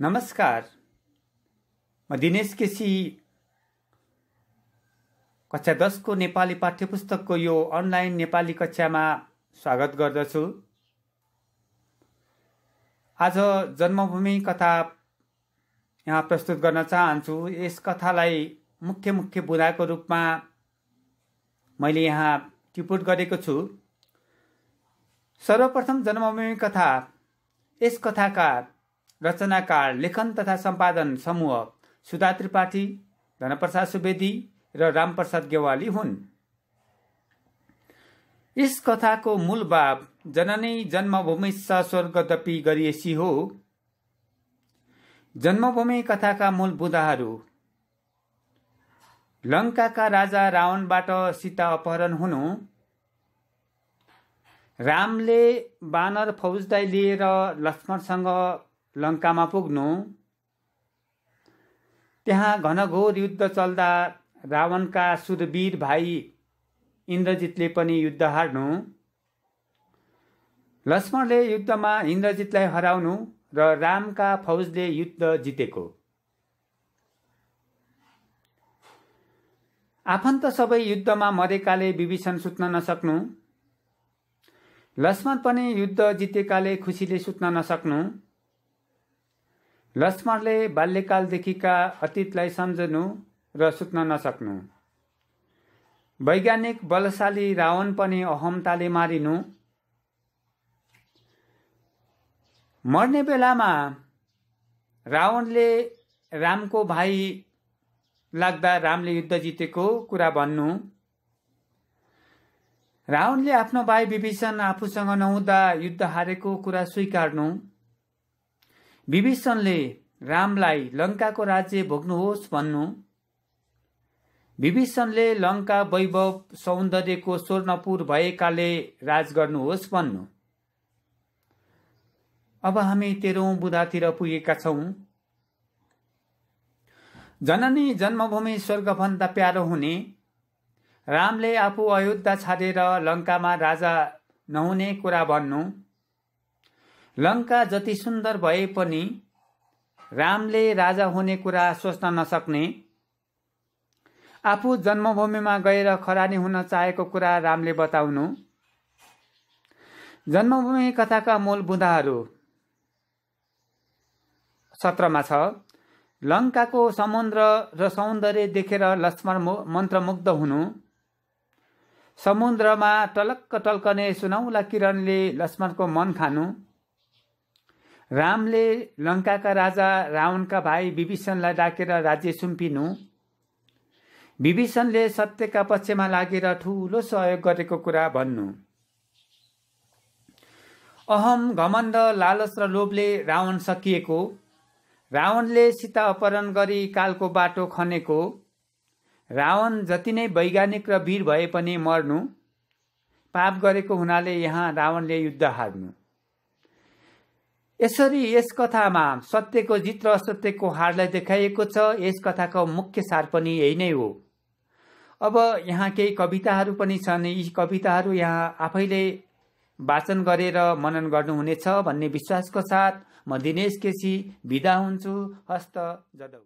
नमस्कार म दिनेश केसी कक्षा दसको नेपाली पाठ्यपुस्तकको यो अनलाइन नेपाली कक्षामा स्वागत गर्दछु आज जन्मभूमि कथा यहाँ प्रस्तुत गर्न चाहन्छु यस कथालाई मुख्य मुख्य बुदाको रूपमा मैले यहाँ टिपुट गरेको छु सर्वप्रथम जन्मभूमि कथा यस कथाका रचनाकार लेखन तथा सम्पादन समूह सुधा त्रिपाठी धनप्रसाद सुवेदी र रामप्रसाद गेवाली हुन् यस कथाको मूल बाप जननी जन्मभूमि स्वर्गदपी गरिएसी हो जन्मभूमि कथाका मूल बुधाहरू लङ्काका राजा रावणबाट सीता अपहरण हुनु रामले बानर फौजदाई लिएर लक्ष्मणसँग लङ्कामा पुग्नु त्यहाँ घनघोर युद्ध चल्दा रावणका सुरवीर भाइ इन्द्रजितले पनि युद्ध हार्नु लक्ष्मणले युद्धमा इन्द्रजितलाई हराउनु र रामका फौजले युद्ध जितेको आफन्त सबै युद्धमा मरेकाले विभीषण सुत्न नसक्नु लक्ष्मण पनि युद्ध जितेकाले खुसीले सुत्न नसक्नु लक्ष्मणले बाल्यकालदेखिका अतीतलाई सम्झनु र सुत्न नसक्नु वैज्ञानिक बलशाली रावण पनि अहमताले मारिनु मर्ने बेलामा रावणले रामको भाइ लाग्दा रामले युद्ध जितेको कुरा भन्नु रावणले आफ्नो भाइ विभीषण आफूसँग नहुँदा युद्ध हारेको कुरा स्वीकार्नु विभीषणले रामलाई लङ्काको राज्य भोग्नुहोस् भन्नु विभीषणले लङ्का वैभव सौन्दर्यको स्वर्णपुर भएकाले राज गर्नुहोस् भन्नु अब हामी तेह्रौँ बुधातिर पुगेका छौँ जननी जन्मभूमि स्वर्गभन्दा प्यारो हुने रामले आफू अयोध्या छाडेर लङ्कामा राजा नहुने कुरा भन्नु लङ्का जति सुन्दर भए पनि रामले राजा हुने कुरा सोच्न नसक्ने आफू जन्मभूमिमा गएर खरानी हुन चाहेको कुरा रामले बताउनु जन्मभूमि कथाका मूल बुँदाहरू सत्रमा छ लङ्काको समुद्र र सौन्दर्य देखेर लक्ष्मण मन्त्रमुग्ध हुनु समुद्रमा टलक्क टल्कने सुनौला किरणले लक्ष्मणको मन खानु रामले लङ्काका राजा रावणका भाइ विभीषणलाई डाकेर रा राज्य सुम्पिनु विभीषणले सत्यका पक्षमा लागेर ठुलो सहयोग गरेको कुरा भन्नु अहम घमण्ड लालच र लोभले रावण सकिएको रावणले सीता अपहरण गरी कालको बाटो खनेको रावण जति नै वैज्ञानिक र वीर भए पनि मर्नु पाप गरेको हुनाले यहाँ रावणले युद्ध हार्नु यसरी यस कथामा सत्यको जित र असत्यको हारलाई देखाइएको छ यस कथाको मुख्य सार पनि यही नै हो अब यहाँ केही कविताहरू पनि छन् यी कविताहरू यहाँ आफैले वाचन गरेर मनन गर्नुहुनेछ भन्ने विश्वासको साथ म दिनेश केसी विदा हुन्छु हस्त जदौ